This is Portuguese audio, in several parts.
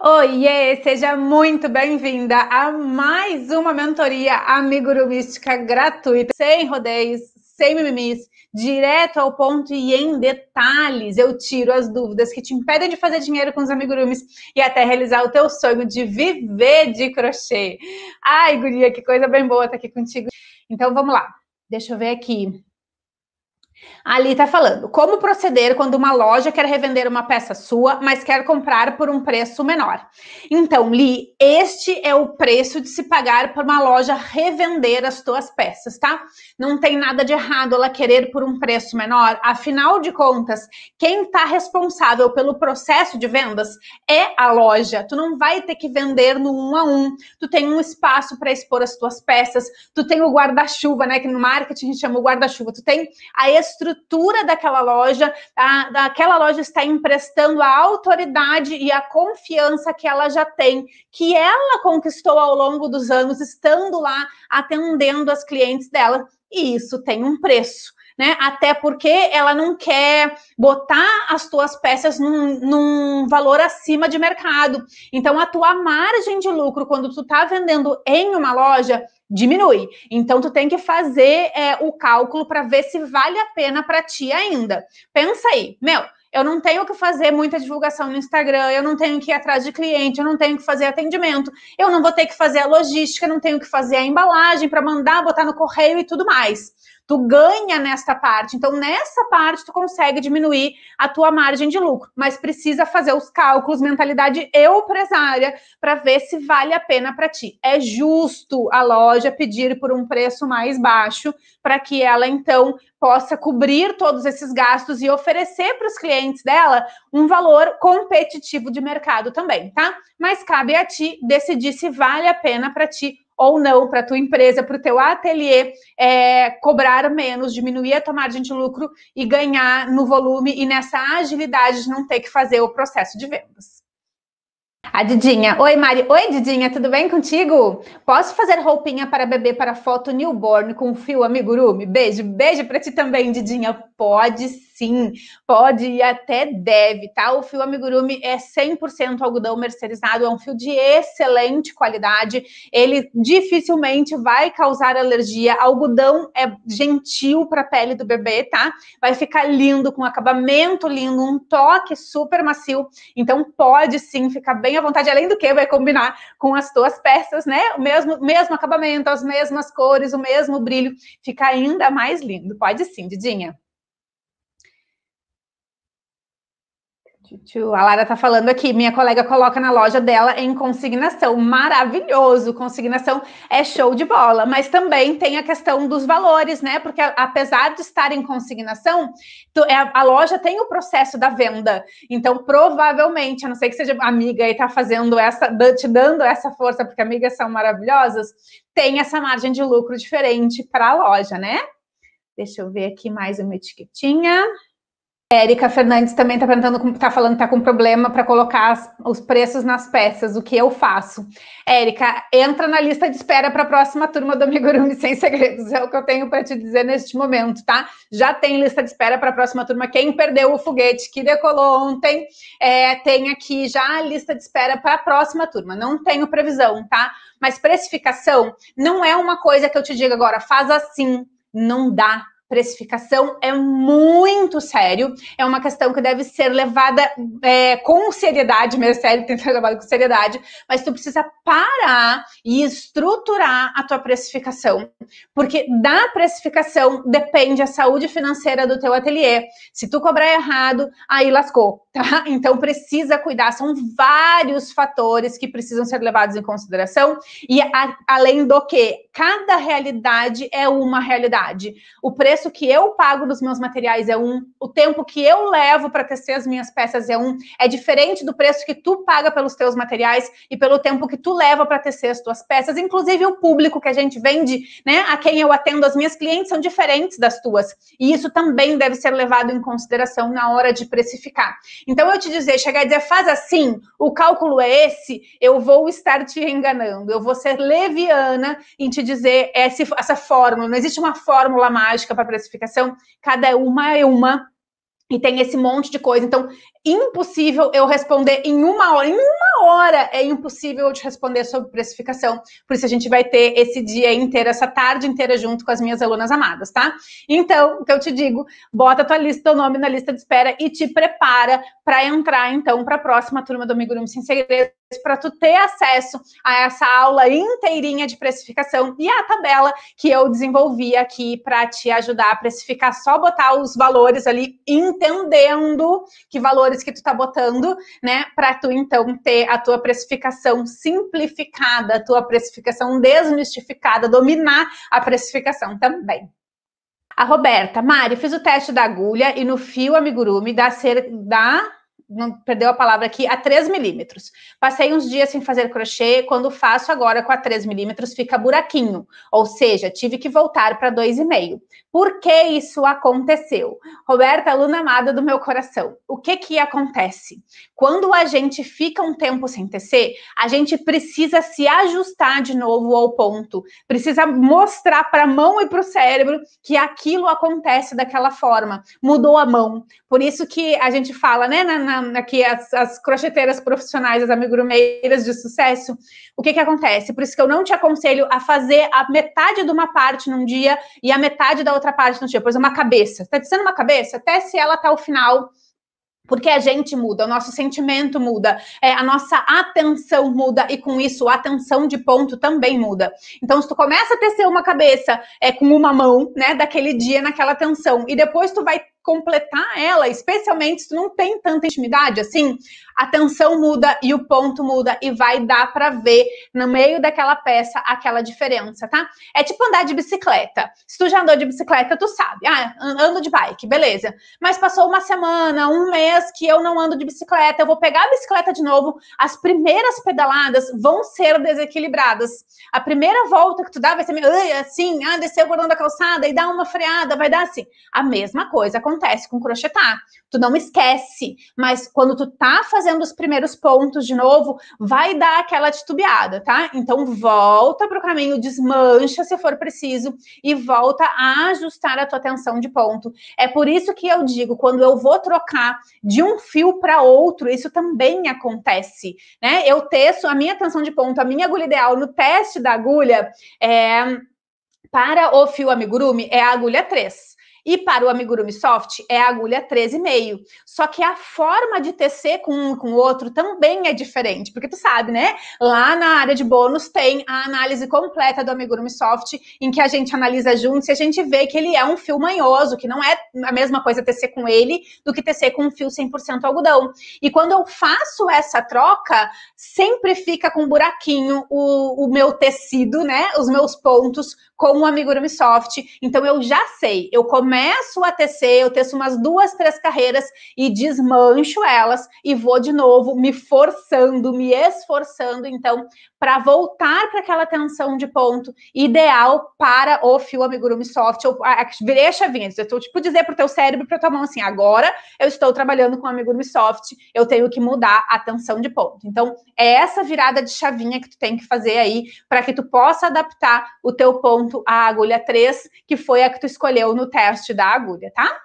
Oiê, seja muito bem-vinda a mais uma mentoria amigurumística gratuita, sem rodeios, sem mimimis, direto ao ponto e em detalhes. Eu tiro as dúvidas que te impedem de fazer dinheiro com os amigurumis e até realizar o teu sonho de viver de crochê. Ai, guria, que coisa bem boa estar tá aqui contigo. Então, vamos lá. Deixa eu ver aqui. Ali está falando, como proceder quando uma loja quer revender uma peça sua, mas quer comprar por um preço menor. Então, Li, este é o preço de se pagar por uma loja revender as tuas peças, tá? Não tem nada de errado ela querer por um preço menor, afinal de contas, quem está responsável pelo processo de vendas é a loja. Tu não vai ter que vender no um a um, tu tem um espaço para expor as tuas peças, tu tem o guarda-chuva, né, que no marketing a gente chama o guarda-chuva, tu tem a estrutura daquela loja, a, daquela loja está emprestando a autoridade e a confiança que ela já tem, que ela conquistou ao longo dos anos, estando lá atendendo as clientes dela. E isso tem um preço né? Até porque ela não quer botar as tuas peças num, num valor acima de mercado. Então, a tua margem de lucro, quando tu tá vendendo em uma loja, diminui. Então, tu tem que fazer é, o cálculo para ver se vale a pena para ti ainda. Pensa aí, meu, eu não tenho que fazer muita divulgação no Instagram, eu não tenho que ir atrás de cliente, eu não tenho que fazer atendimento, eu não vou ter que fazer a logística, não tenho que fazer a embalagem para mandar, botar no correio e tudo mais tu ganha nesta parte. Então, nessa parte, tu consegue diminuir a tua margem de lucro, mas precisa fazer os cálculos, mentalidade empresária, para ver se vale a pena para ti. É justo a loja pedir por um preço mais baixo, para que ela, então, possa cobrir todos esses gastos e oferecer para os clientes dela um valor competitivo de mercado também, tá? Mas cabe a ti decidir se vale a pena para ti ou não para a tua empresa, para o teu ateliê, é, cobrar menos, diminuir a tua margem de lucro e ganhar no volume e nessa agilidade de não ter que fazer o processo de vendas. A Didinha. Oi, Mari. Oi, Didinha, tudo bem contigo? Posso fazer roupinha para bebê para foto newborn com fio amigurumi? Beijo, beijo para ti também, Didinha. Pode sim, pode e até deve, tá? O fio amigurumi é 100% algodão mercerizado, é um fio de excelente qualidade, ele dificilmente vai causar alergia. Algodão é gentil para a pele do bebê, tá? Vai ficar lindo, com acabamento lindo, um toque super macio. Então pode sim ficar bem à vontade, além do que vai combinar com as tuas peças, né? O mesmo, mesmo acabamento, as mesmas cores, o mesmo brilho, fica ainda mais lindo. Pode sim, Didinha. A Lara tá falando aqui, minha colega coloca na loja dela em consignação. Maravilhoso! Consignação é show de bola, mas também tem a questão dos valores, né? Porque apesar de estar em consignação, é a loja tem o processo da venda. Então, provavelmente, a não ser que seja amiga e tá fazendo essa, te dando essa força, porque amigas são maravilhosas, tem essa margem de lucro diferente para a loja, né? Deixa eu ver aqui mais uma etiquetinha. Érica Fernandes também está perguntando, está falando que está com problema para colocar as, os preços nas peças, o que eu faço. Érica, entra na lista de espera para a próxima turma do Amigurumi Sem Segredos, é o que eu tenho para te dizer neste momento, tá? Já tem lista de espera para a próxima turma. Quem perdeu o foguete que decolou ontem, é, tem aqui já a lista de espera para a próxima turma. Não tenho previsão, tá? Mas precificação não é uma coisa que eu te digo agora, faz assim, não dá precificação é muito sério, é uma questão que deve ser levada é, com seriedade, mesmo sério, tem que ser levada com seriedade, mas tu precisa parar e estruturar a tua precificação, porque da precificação depende a saúde financeira do teu ateliê. Se tu cobrar errado, aí lascou, tá? Então precisa cuidar, são vários fatores que precisam ser levados em consideração e a, além do que Cada realidade é uma realidade. O preço que eu pago dos meus materiais é um, o tempo que eu levo para tecer as minhas peças é um, é diferente do preço que tu paga pelos teus materiais e pelo tempo que tu leva para tecer as tuas peças, inclusive o público que a gente vende, né? A quem eu atendo, as minhas clientes são diferentes das tuas. E isso também deve ser levado em consideração na hora de precificar. Então eu te dizer, chegar e dizer, faz assim, o cálculo é esse, eu vou estar te enganando. Eu vou ser leviana em te dizer esse, essa fórmula, não existe uma fórmula mágica para precificação, cada uma é uma e tem esse monte de coisa. Então, impossível eu responder em uma hora. Em uma hora é impossível eu te responder sobre precificação. Por isso a gente vai ter esse dia inteiro, essa tarde inteira junto com as minhas alunas amadas, tá? Então, o que eu te digo, bota tua lista, teu nome na lista de espera e te prepara para entrar então para a próxima turma do Amigurumi Sem Segredo para tu ter acesso a essa aula inteirinha de precificação e a tabela que eu desenvolvi aqui para te ajudar a precificar, só botar os valores ali, entendendo que valores que tu tá botando, né, para tu então ter a tua precificação simplificada, a tua precificação desmistificada, dominar a precificação também. A Roberta, Mari, fiz o teste da agulha e no fio amigurumi dá, ser, dá não perdeu a palavra aqui, a 3 milímetros. Passei uns dias sem fazer crochê, quando faço agora com a 3 milímetros fica buraquinho, ou seja, tive que voltar para 2,5. Por que isso aconteceu? Roberta, aluna amada do meu coração, o que que acontece? Quando a gente fica um tempo sem tecer, a gente precisa se ajustar de novo ao ponto, precisa mostrar para a mão e para o cérebro que aquilo acontece daquela forma, mudou a mão. Por isso que a gente fala, né, na, na aqui as, as crocheteiras profissionais, as amigurumeiras de sucesso, o que que acontece? Por isso que eu não te aconselho a fazer a metade de uma parte num dia e a metade da outra parte no dia. Por exemplo, é uma cabeça. Tá dizendo uma cabeça? Até se ela está ao final porque a gente muda, o nosso sentimento muda, é, a nossa atenção muda e com isso a atenção de ponto também muda. Então, se tu começa a tecer uma cabeça é, com uma mão, né, daquele dia naquela atenção e depois tu vai completar ela, especialmente se tu não tem tanta intimidade, assim, a tensão muda e o ponto muda e vai dar para ver no meio daquela peça aquela diferença, tá? É tipo andar de bicicleta. Se tu já andou de bicicleta, tu sabe. Ah, ando de bike, beleza. Mas passou uma semana, um mês que eu não ando de bicicleta, eu vou pegar a bicicleta de novo, as primeiras pedaladas vão ser desequilibradas. A primeira volta que tu dá vai ser meio assim, ah, desceu o da calçada e dá uma freada, vai dar assim. A mesma coisa acontece acontece com crochetar. Tá? Tu não esquece, mas quando tu tá fazendo os primeiros pontos de novo, vai dar aquela titubeada, tá? Então volta para o caminho, desmancha se for preciso e volta a ajustar a tua tensão de ponto. É por isso que eu digo, quando eu vou trocar de um fio para outro, isso também acontece, né? Eu teço a minha tensão de ponto, a minha agulha ideal no teste da agulha é para o fio amigurumi é a agulha 3. E para o amigurumi soft é a agulha 13,5. Só que a forma de tecer com um com o outro também é diferente, porque tu sabe, né? Lá na área de bônus tem a análise completa do amigurumi soft, em que a gente analisa juntos e a gente vê que ele é um fio manhoso, que não é a mesma coisa tecer com ele do que tecer com um fio 100% algodão. E quando eu faço essa troca, sempre fica com um buraquinho o, o meu tecido, né? Os meus pontos com o amigurumi soft. Então eu já sei, eu começo a tecer, eu teço umas duas, três carreiras e desmancho elas e vou de novo me forçando, me esforçando então para voltar para aquela tensão de ponto ideal para o fio amigurumi soft. Eu virei a chavinha, eu estou tipo dizer para o teu cérebro para tua mão assim, agora eu estou trabalhando com amigurumi soft, eu tenho que mudar a tensão de ponto. Então é essa virada de chavinha que tu tem que fazer aí para que tu possa adaptar o teu ponto junto à agulha 3, que foi a que tu escolheu no teste da agulha, tá?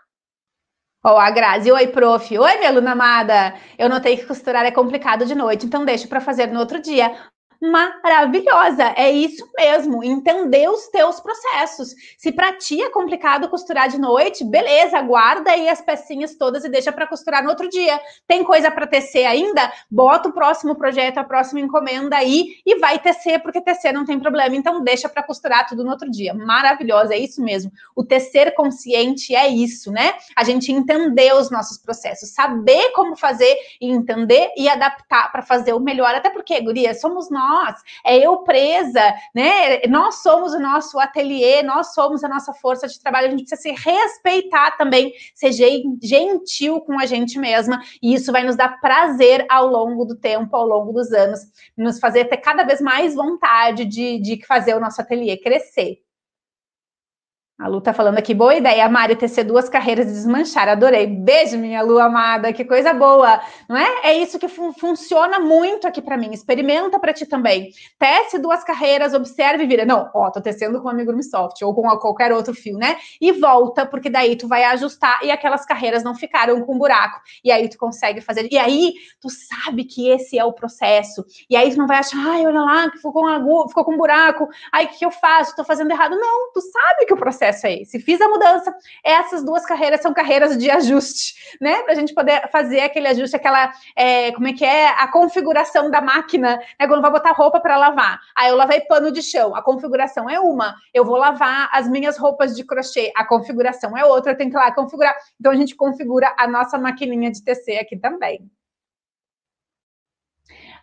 Ó, oh, a Grazi, oi, prof. Oi, minha aluna amada. Eu notei que costurar é complicado de noite, então deixo para fazer no outro dia maravilhosa. É isso mesmo, entender os teus processos. Se para ti é complicado costurar de noite, beleza, guarda aí as pecinhas todas e deixa para costurar no outro dia. Tem coisa para tecer ainda? Bota o próximo projeto, a próxima encomenda aí e vai tecer, porque tecer não tem problema. Então deixa para costurar tudo no outro dia. Maravilhosa, é isso mesmo. O tecer consciente é isso, né? A gente entender os nossos processos, saber como fazer e entender e adaptar para fazer o melhor. Até porque, guria, somos nós nós, é eu presa, né? Nós somos o nosso ateliê, nós somos a nossa força de trabalho, a gente precisa se respeitar também, ser gentil com a gente mesma, e isso vai nos dar prazer ao longo do tempo, ao longo dos anos, nos fazer ter cada vez mais vontade de, de fazer o nosso ateliê crescer. A Lu tá falando aqui, boa ideia, Mari, tecer duas carreiras e desmanchar, adorei. Beijo, minha Lu amada, que coisa boa, não é? É isso que fun funciona muito aqui para mim, experimenta para ti também. Tece duas carreiras, observe e vira, não, ó, tô tecendo com o amigo Ubisoft ou com qualquer outro fio, né? E volta, porque daí tu vai ajustar e aquelas carreiras não ficaram com buraco. E aí tu consegue fazer, e aí tu sabe que esse é o processo. E aí tu não vai achar, ai, olha lá, ficou com, ficou com buraco, ai, o que eu faço? Tô fazendo errado. Não, tu sabe que o processo processo aí. Se fiz a mudança, essas duas carreiras são carreiras de ajuste, né? Para a gente poder fazer aquele ajuste, aquela, é, como é que é, a configuração da máquina, né? Quando vai botar roupa para lavar. Aí eu lavei pano de chão, a configuração é uma. Eu vou lavar as minhas roupas de crochê, a configuração é outra. Eu tenho que ir lá configurar. Então a gente configura a nossa maquininha de tecer aqui também.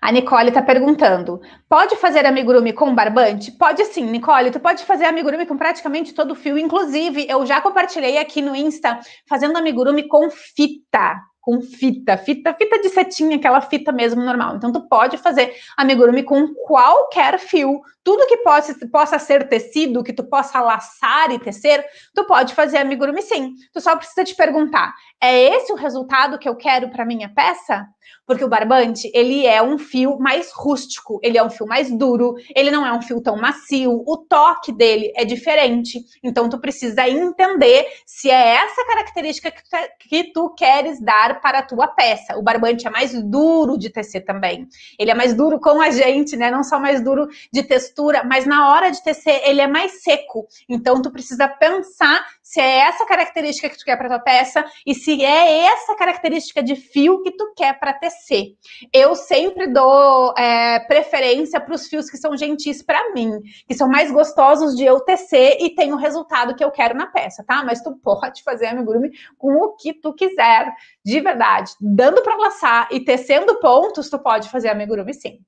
A Nicole está perguntando: pode fazer amigurumi com barbante? Pode sim, Nicole. Tu pode fazer amigurumi com praticamente todo o fio. Inclusive, eu já compartilhei aqui no Insta fazendo amigurumi com fita. Com fita, fita, fita de setinha, aquela fita mesmo normal. Então, tu pode fazer amigurumi com qualquer fio. Tudo que possa, possa ser tecido, que tu possa laçar e tecer, tu pode fazer amigurumi sim. Tu só precisa te perguntar: é esse o resultado que eu quero para minha peça? Porque o barbante, ele é um fio mais rústico, ele é um fio mais duro, ele não é um fio tão macio, o toque dele é diferente. Então, tu precisa entender se é essa característica que tu, que tu queres dar para a tua peça. O barbante é mais duro de tecer também. Ele é mais duro com a gente, né? Não só mais duro de textura, mas na hora de tecer, ele é mais seco. Então, tu precisa pensar se é essa característica que tu quer para tua peça e se é essa característica de fio que tu quer para tecer. Eu sempre dou é, preferência para os fios que são gentis para mim, que são mais gostosos de eu tecer e tem o resultado que eu quero na peça, tá? Mas tu pode fazer amigurumi com o que tu quiser, de verdade. Dando para laçar e tecendo pontos, tu pode fazer amigurumi sim.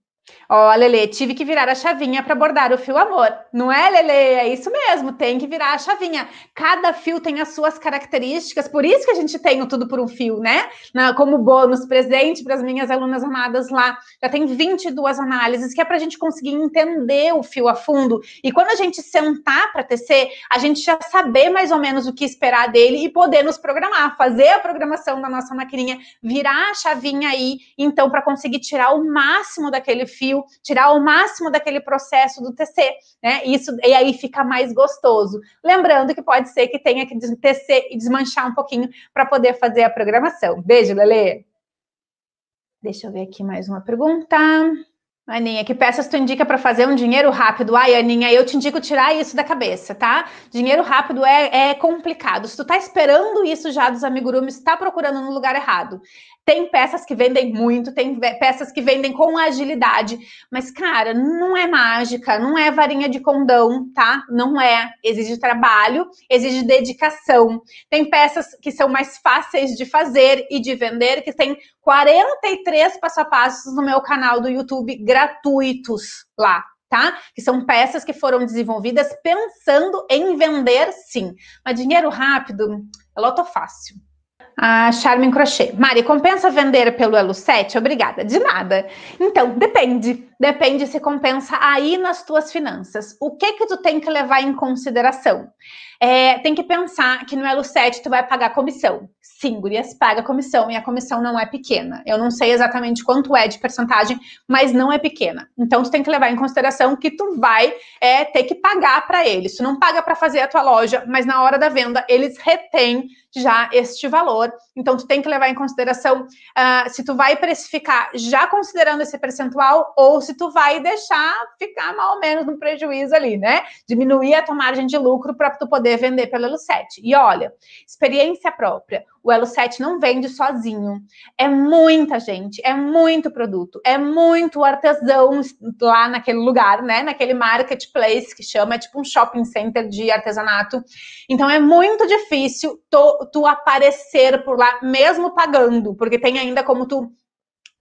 Ó, oh, Lele, tive que virar a chavinha para bordar o fio amor. Não é, Lele? É isso mesmo, tem que virar a chavinha. Cada fio tem as suas características, por isso que a gente tem o Tudo por um Fio, né? Na, como bônus presente para as minhas alunas amadas lá. Já tem 22 análises, que é para a gente conseguir entender o fio a fundo. E quando a gente sentar para tecer, a gente já saber mais ou menos o que esperar dele e poder nos programar, fazer a programação da nossa maquininha, virar a chavinha aí, então, para conseguir tirar o máximo daquele fio tirar o máximo daquele processo do TC, né? Isso e aí fica mais gostoso. Lembrando que pode ser que tenha que tecer e desmanchar um pouquinho para poder fazer a programação. Beijo, Lele. Deixa eu ver aqui mais uma pergunta. Aninha, que peças tu indica para fazer um dinheiro rápido? Ai, Aninha, eu te indico tirar isso da cabeça, tá? Dinheiro rápido é, é complicado. Se tu tá esperando isso já dos amigurumis, tá procurando no lugar errado. Tem peças que vendem muito, tem peças que vendem com agilidade, mas cara, não é mágica, não é varinha de condão, tá? Não é. Exige trabalho, exige dedicação. Tem peças que são mais fáceis de fazer e de vender, que tem 43 passo a passos no meu canal do YouTube gratuitos lá. Tá? Que são peças que foram desenvolvidas pensando em vender, sim. Mas dinheiro rápido é loto fácil a Charme Crochê. Mari, compensa vender pelo Elo 7? Obrigada. De nada. Então, depende. Depende se compensa aí nas tuas finanças. O que que tu tem que levar em consideração? É, tem que pensar que no Elo 7 tu vai pagar comissão. Sim, Gurias paga comissão e a comissão não é pequena. Eu não sei exatamente quanto é de percentagem, mas não é pequena. Então, tu tem que levar em consideração que tu vai é, ter que pagar para eles. Tu não paga para fazer a tua loja, mas na hora da venda eles retêm já este valor. Então, tu tem que levar em consideração uh, se tu vai precificar já considerando esse percentual ou se tu vai deixar ficar mal ou menos no prejuízo ali, né? Diminuir a tua margem de lucro para tu poder vender pelo Elo7. E olha, experiência própria o Elo 7 não vende sozinho. É muita gente, é muito produto, é muito artesão lá naquele lugar, né? Naquele marketplace que chama, é tipo um shopping center de artesanato. Então é muito difícil tu, tu aparecer por lá, mesmo pagando, porque tem ainda como tu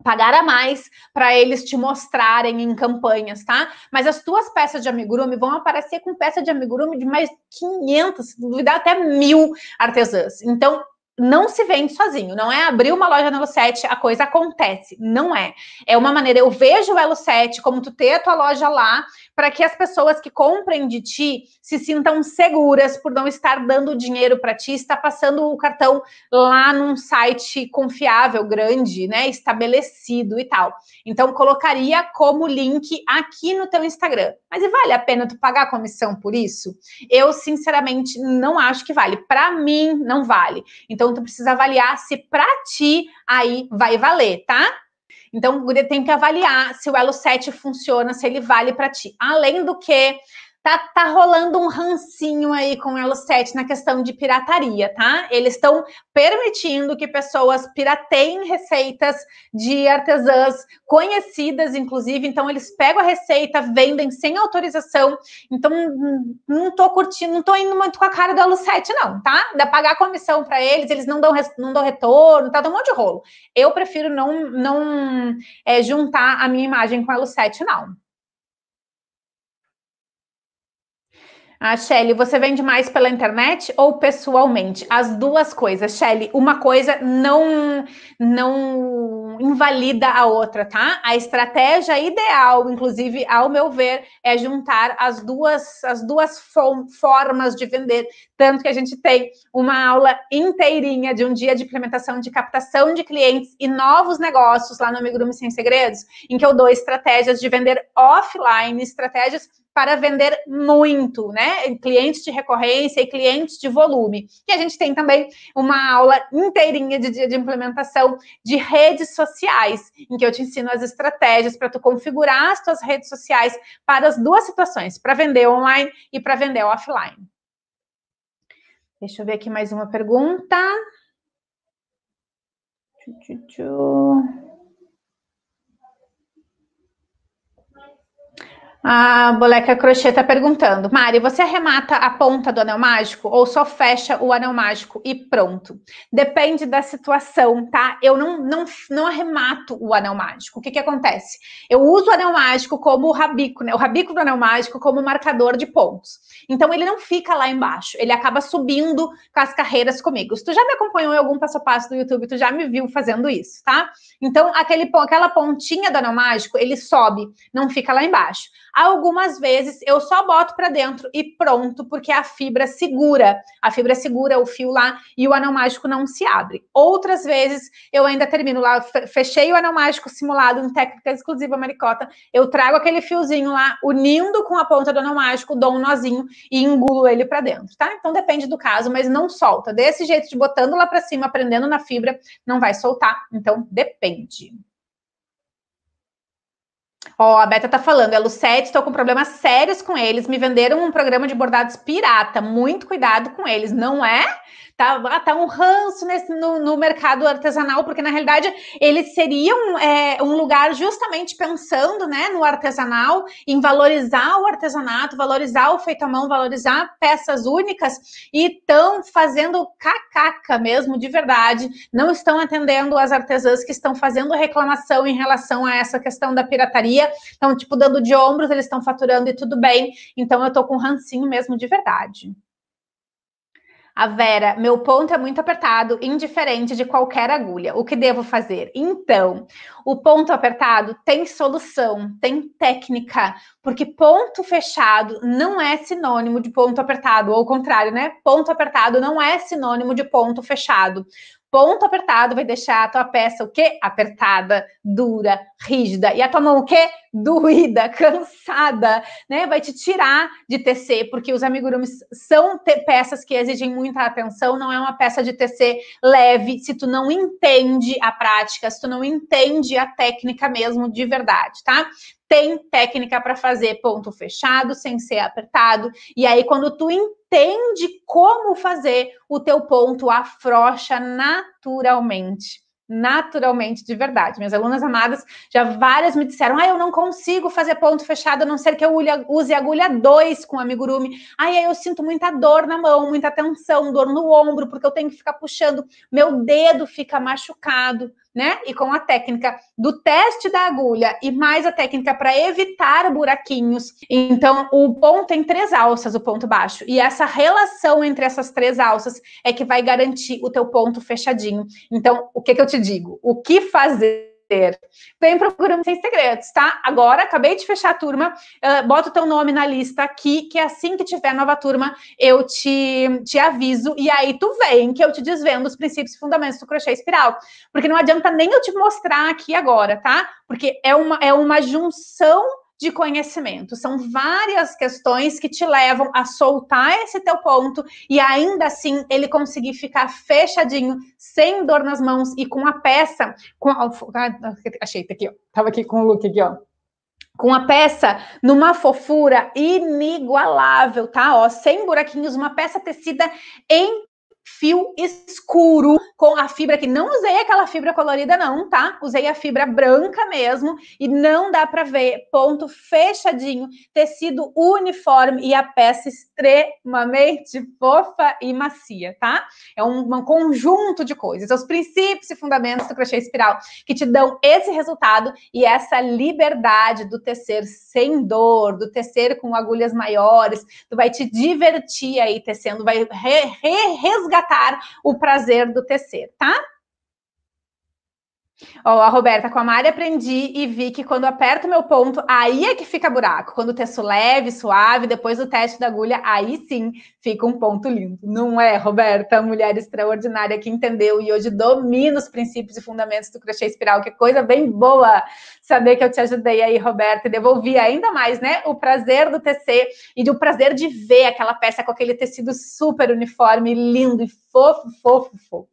pagar a mais para eles te mostrarem em campanhas, tá? Mas as tuas peças de amigurumi vão aparecer com peça de amigurumi de mais 500, se duvidar até mil artesãs. Então, não se vende sozinho, não é abrir uma loja no Elo7, a coisa acontece, não é. É uma maneira, eu vejo o Elo7 como tu ter a tua loja lá, para que as pessoas que comprem de ti se sintam seguras por não estar dando dinheiro para ti, estar passando o cartão lá num site confiável, grande, né, estabelecido e tal. Então colocaria como link aqui no teu Instagram. Mas e vale a pena tu pagar comissão por isso? Eu sinceramente não acho que vale. Para mim não vale. Então, então, tu precisa avaliar se para ti aí vai valer, tá? Então, tem que avaliar se o elo 7 funciona, se ele vale para ti. Além do que, tá, tá rolando um rancinho aí com o Elo 7 na questão de pirataria, tá? Eles estão permitindo que pessoas pirateiem receitas de artesãs conhecidas, inclusive. Então, eles pegam a receita, vendem sem autorização. Então, não tô curtindo, não tô indo muito com a cara do Elo 7, não, tá? Dá pagar comissão para eles, eles não dão, não dão retorno, tá? Dá um monte de rolo. Eu prefiro não, não é, juntar a minha imagem com o Elo 7, não. A ah, Shelly, você vende mais pela internet ou pessoalmente? As duas coisas. Shelly, uma coisa não, não invalida a outra, tá? A estratégia ideal, inclusive, ao meu ver, é juntar as duas, as duas formas de vender. Tanto que a gente tem uma aula inteirinha de um dia de implementação de captação de clientes e novos negócios lá no Amigurumi Sem Segredos, em que eu dou estratégias de vender offline, estratégias para vender muito, né? Clientes de recorrência e clientes de volume. E a gente tem também uma aula inteirinha de dia de implementação de redes sociais, em que eu te ensino as estratégias para tu configurar as tuas redes sociais para as duas situações, para vender online e para vender offline. Deixa eu ver aqui mais uma pergunta. A Boleca Crochê está perguntando. Mari, você arremata a ponta do anel mágico ou só fecha o anel mágico e pronto? Depende da situação, tá? Eu não, não, não arremato o anel mágico. O que, que acontece? Eu uso o anel mágico como o rabico, né? O rabico do anel mágico como marcador de pontos. Então ele não fica lá embaixo, ele acaba subindo com as carreiras comigo. Se tu já me acompanhou em algum passo a passo do YouTube, tu já me viu fazendo isso, tá? Então aquele, aquela pontinha do anel mágico, ele sobe, não fica lá embaixo. Algumas vezes eu só boto para dentro e pronto, porque a fibra segura. A fibra segura o fio lá e o anel mágico não se abre. Outras vezes eu ainda termino lá, fechei o anel mágico simulado em técnica exclusiva maricota, eu trago aquele fiozinho lá, unindo com a ponta do anel mágico, dou um nozinho e engulo ele para dentro, tá? Então depende do caso, mas não solta. Desse jeito de botando lá para cima, prendendo na fibra, não vai soltar. Então depende. Ó, oh, a Beta tá falando, é Lucete, estou com problemas sérios com eles, me venderam um programa de bordados pirata, muito cuidado com eles, não é? tá, ah, tá um ranço nesse, no, no, mercado artesanal, porque na realidade eles seriam é, um lugar justamente pensando né, no artesanal, em valorizar o artesanato, valorizar o feito à mão, valorizar peças únicas e estão fazendo cacaca mesmo, de verdade, não estão atendendo as artesãs que estão fazendo reclamação em relação a essa questão da pirataria, estão tipo dando de ombros, eles estão faturando e tudo bem, então eu tô com rancinho mesmo de verdade. A Vera, meu ponto é muito apertado, indiferente de qualquer agulha. O que devo fazer? Então, o ponto apertado tem solução, tem técnica, porque ponto fechado não é sinônimo de ponto apertado, ou contrário, né? Ponto apertado não é sinônimo de ponto fechado. Ponto apertado vai deixar a tua peça o quê? Apertada, dura, rígida. E a tua mão o quê? Doída, cansada, né? Vai te tirar de tecer, porque os amigurumis são peças que exigem muita atenção, não é uma peça de tecer leve, se tu não entende a prática, se tu não entende a técnica mesmo de verdade, tá? Tem técnica para fazer ponto fechado, sem ser apertado. E aí, quando tu entende como fazer, o teu ponto afrocha naturalmente naturalmente de verdade. Minhas alunas amadas, já várias me disseram: ah, eu não consigo fazer ponto fechado, a não ser que eu use agulha 2 com amigurumi. Ai, eu sinto muita dor na mão, muita tensão, dor no ombro, porque eu tenho que ficar puxando, meu dedo fica machucado né? E com a técnica do teste da agulha e mais a técnica para evitar buraquinhos. Então, o ponto tem três alças, o ponto baixo. E essa relação entre essas três alças é que vai garantir o teu ponto fechadinho. Então, o que, que eu te digo? O que fazer? ter. Vem para o programa Sem Segredos, tá? Agora, acabei de fechar a turma, uh, bota o teu nome na lista aqui, que assim que tiver nova turma, eu te, te aviso, e aí tu vem que eu te desvendo os princípios e fundamentos do crochê espiral. Porque não adianta nem eu te mostrar aqui agora, tá? Porque é uma, é uma junção de conhecimento. São várias questões que te levam a soltar esse teu ponto e ainda assim ele conseguir ficar fechadinho, sem dor nas mãos e com a peça. Com a, ah, achei, tá aqui, ó. Tava aqui com o look aqui, ó com a peça numa fofura inigualável, tá? Ó, sem buraquinhos, uma peça tecida em fio escuro com a fibra que não usei aquela fibra colorida não, tá? Usei a fibra branca mesmo e não dá para ver, ponto fechadinho, tecido uniforme e a peça extremamente fofa e macia, tá? É um, um conjunto de coisas, os princípios e fundamentos do crochê espiral que te dão esse resultado e essa liberdade do tecer sem dor, do tecer com agulhas maiores, tu vai te divertir aí tecendo, vai re, re, resgatar resgatar o prazer do tecer, tá? Ó, oh, a Roberta, com a Mari aprendi e vi que quando aperto meu ponto, aí é que fica buraco. Quando o texto leve, suave, depois do teste da agulha, aí sim fica um ponto lindo. Não é, Roberta? Mulher extraordinária que entendeu e hoje domina os princípios e fundamentos do crochê espiral. Que coisa bem boa saber que eu te ajudei aí, Roberta, e devolvi ainda mais, né? O prazer do tecer e do prazer de ver aquela peça com aquele tecido super uniforme, lindo e fofo, fofo, fofo.